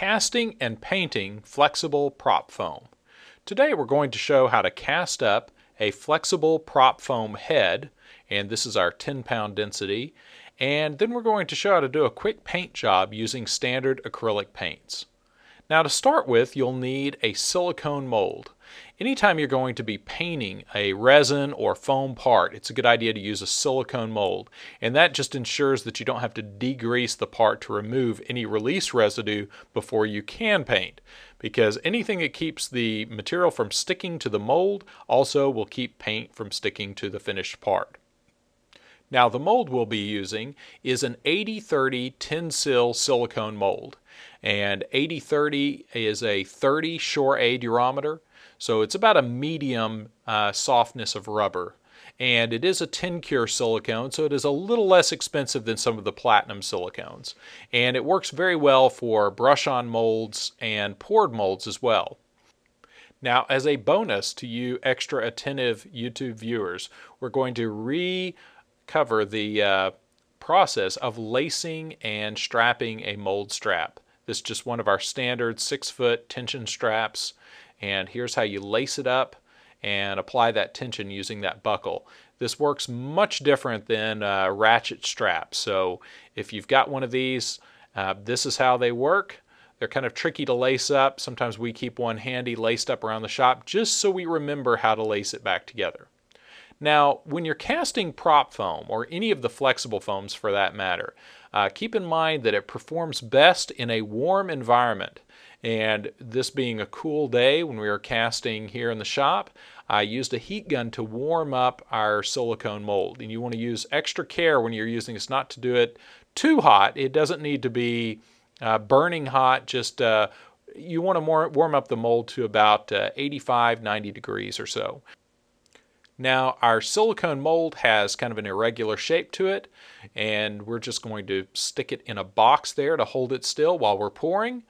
casting and painting flexible prop foam. Today we're going to show how to cast up a flexible prop foam head, and this is our 10 pound density, and then we're going to show how to do a quick paint job using standard acrylic paints. Now to start with, you'll need a silicone mold. Anytime you're going to be painting a resin or foam part, it's a good idea to use a silicone mold. And that just ensures that you don't have to degrease the part to remove any release residue before you can paint. Because anything that keeps the material from sticking to the mold also will keep paint from sticking to the finished part. Now the mold we'll be using is an 80-30 Tensil silicone mold. And 80-30 is a 30 Shore A durometer, so it's about a medium uh, softness of rubber. And it is a 10 cure silicone, so it is a little less expensive than some of the platinum silicones. And it works very well for brush on molds and poured molds as well. Now, as a bonus to you extra attentive YouTube viewers, we're going to re-cover the uh, process of lacing and strapping a mold strap. This is just one of our standard six-foot tension straps. And here's how you lace it up and apply that tension using that buckle. This works much different than uh, ratchet straps. So if you've got one of these, uh, this is how they work. They're kind of tricky to lace up. Sometimes we keep one handy laced up around the shop just so we remember how to lace it back together. Now, when you're casting prop foam, or any of the flexible foams for that matter, uh, keep in mind that it performs best in a warm environment. And this being a cool day when we were casting here in the shop, I used a heat gun to warm up our silicone mold. And you want to use extra care when you're using this not to do it too hot. It doesn't need to be uh, burning hot, just uh, you want to warm up the mold to about uh, 85, 90 degrees or so. Now our silicone mold has kind of an irregular shape to it and we're just going to stick it in a box there to hold it still while we're pouring.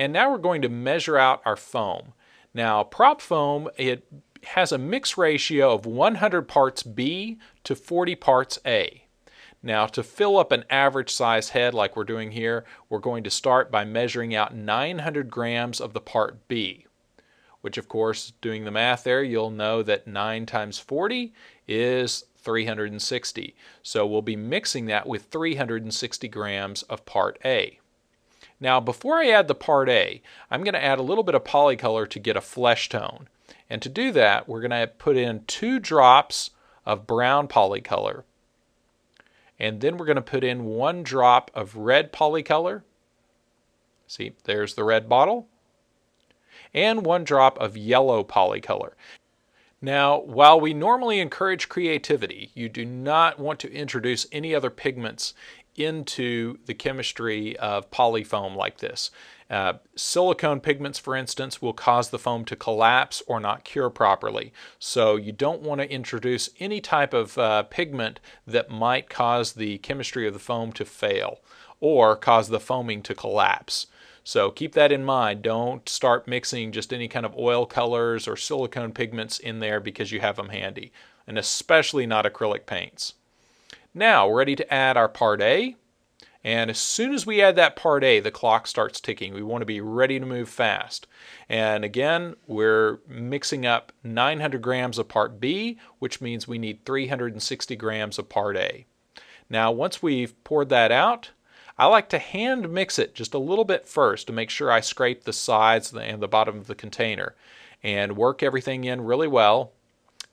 And now we're going to measure out our foam. Now prop foam, it has a mix ratio of 100 parts B to 40 parts A. Now to fill up an average size head like we're doing here, we're going to start by measuring out 900 grams of the part B, which of course doing the math there, you'll know that 9 times 40 is 360. So we'll be mixing that with 360 grams of part A. Now, before I add the part A, I'm going to add a little bit of polycolor to get a flesh tone. And to do that, we're going to put in two drops of brown polycolor. And then we're going to put in one drop of red polycolor. See, there's the red bottle. And one drop of yellow polycolor. Now, while we normally encourage creativity, you do not want to introduce any other pigments into the chemistry of polyfoam like this. Uh, silicone pigments, for instance, will cause the foam to collapse or not cure properly. So you don't want to introduce any type of uh, pigment that might cause the chemistry of the foam to fail or cause the foaming to collapse. So keep that in mind. Don't start mixing just any kind of oil colors or silicone pigments in there because you have them handy, and especially not acrylic paints. Now we're ready to add our part A. And as soon as we add that part A, the clock starts ticking. We want to be ready to move fast. And again, we're mixing up 900 grams of part B, which means we need 360 grams of part A. Now, once we've poured that out, I like to hand mix it just a little bit first to make sure I scrape the sides and the bottom of the container and work everything in really well.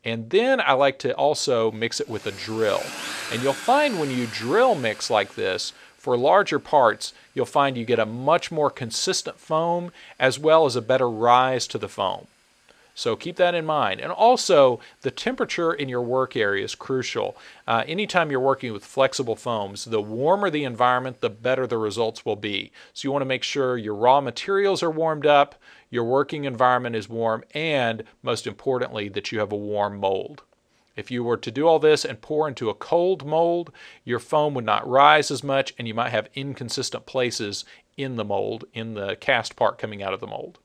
And then I like to also mix it with a drill. And you'll find when you drill mix like this, for larger parts, you'll find you get a much more consistent foam as well as a better rise to the foam. So keep that in mind. And also, the temperature in your work area is crucial. Uh, anytime you're working with flexible foams, the warmer the environment, the better the results will be. So you want to make sure your raw materials are warmed up, your working environment is warm, and most importantly, that you have a warm mold. If you were to do all this and pour into a cold mold, your foam would not rise as much and you might have inconsistent places in the mold, in the cast part coming out of the mold.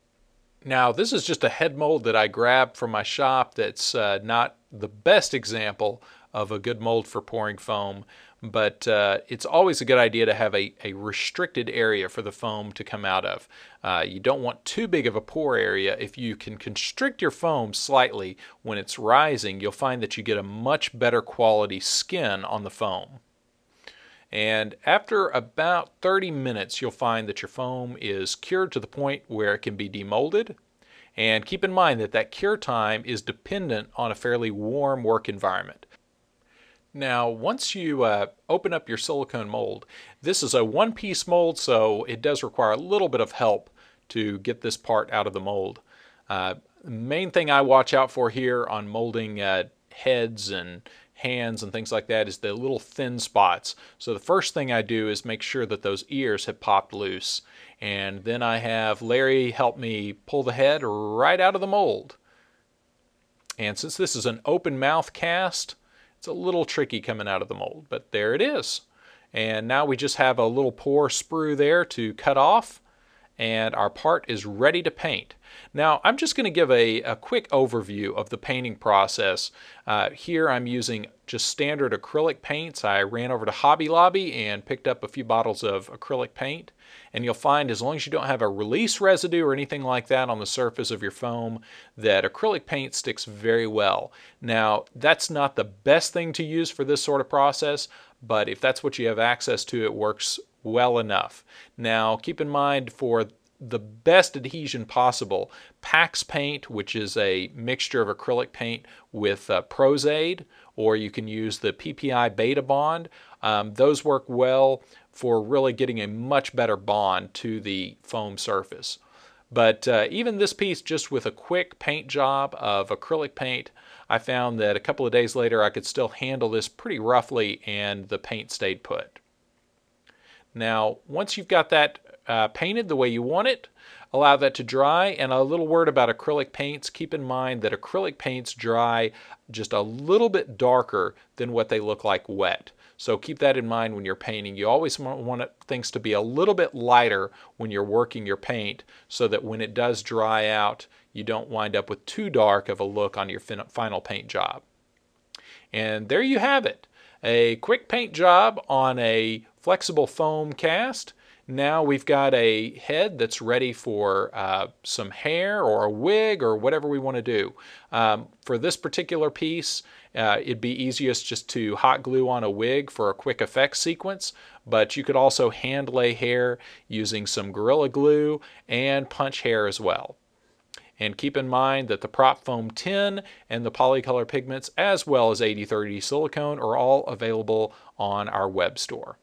Now, this is just a head mold that I grabbed from my shop that's uh, not the best example of a good mold for pouring foam, but uh, it's always a good idea to have a, a restricted area for the foam to come out of. Uh, you don't want too big of a pour area. If you can constrict your foam slightly when it's rising, you'll find that you get a much better quality skin on the foam. And after about 30 minutes, you'll find that your foam is cured to the point where it can be demolded. And keep in mind that that cure time is dependent on a fairly warm work environment. Now, once you uh, open up your silicone mold, this is a one-piece mold, so it does require a little bit of help to get this part out of the mold. Uh, main thing I watch out for here on molding uh, heads and hands and things like that is the little thin spots. So the first thing I do is make sure that those ears have popped loose. And then I have Larry help me pull the head right out of the mold. And since this is an open mouth cast, it's a little tricky coming out of the mold, but there it is. And now we just have a little pour sprue there to cut off and our part is ready to paint. Now I'm just going to give a, a, quick overview of the painting process. Uh, here I'm using just standard acrylic paints. I ran over to Hobby Lobby and picked up a few bottles of acrylic paint and you'll find as long as you don't have a release residue or anything like that on the surface of your foam that acrylic paint sticks very well. Now that's not the best thing to use for this sort of process but if that's what you have access to, it works well enough. Now keep in mind for the best adhesion possible, Pax Paint, which is a mixture of acrylic paint with uh, Prozade, or you can use the PPI Beta Bond. Um, those work well for really getting a much better bond to the foam surface. But uh, even this piece, just with a quick paint job of acrylic paint, I found that a couple of days later I could still handle this pretty roughly and the paint stayed put. Now, once you've got that uh, painted the way you want it, allow that to dry. And a little word about acrylic paints. Keep in mind that acrylic paints dry just a little bit darker than what they look like wet. So keep that in mind when you're painting. You always want things to be a little bit lighter when you're working your paint so that when it does dry out, you don't wind up with too dark of a look on your final paint job. And there you have it. A quick paint job on a flexible foam cast. Now we've got a head that's ready for uh, some hair or a wig or whatever we want to do. Um, for this particular piece, uh, it'd be easiest just to hot glue on a wig for a quick effect sequence, but you could also hand lay hair using some Gorilla Glue and punch hair as well. And keep in mind that the prop foam 10 and the polycolor pigments as well as 8030 silicone are all available on our web store.